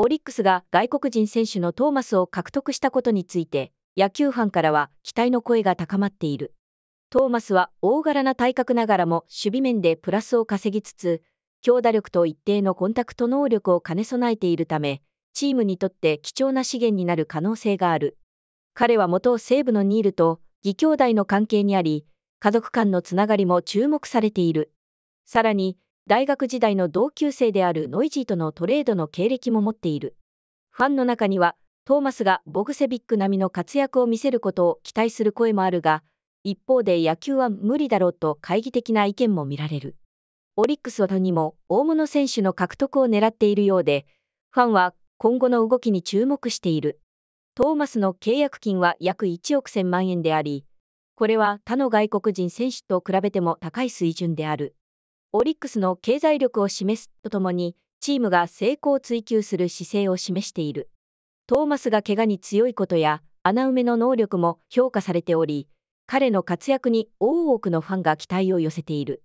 オリックスが外国人選手のトーマスを獲得したことについて、野球ファンからは期待の声が高まっている。トーマスは大柄な体格ながらも守備面でプラスを稼ぎつつ、強打力と一定のコンタクト能力を兼ね備えているため、チームにとって貴重な資源になる可能性がある。彼は元西部のニールと義兄弟の関係にあり、家族間のつながりも注目されている。さらに、大学時代の同級生であるノイジーとのトレードの経歴も持っている。ファンの中には、トーマスがボグセビック並みの活躍を見せることを期待する声もあるが、一方で野球は無理だろうと懐疑的な意見も見られる。オリックスはにも大物選手の獲得を狙っているようで、ファンは今後の動きに注目している。トーマスの契約金は約1億1000万円であり、これは他の外国人選手と比べても高い水準である。オリックスの経済力を示すとともに、チームが成功を追求する姿勢を示している。トーマスが怪我に強いことや、穴埋めの能力も評価されており、彼の活躍に大多くのファンが期待を寄せている。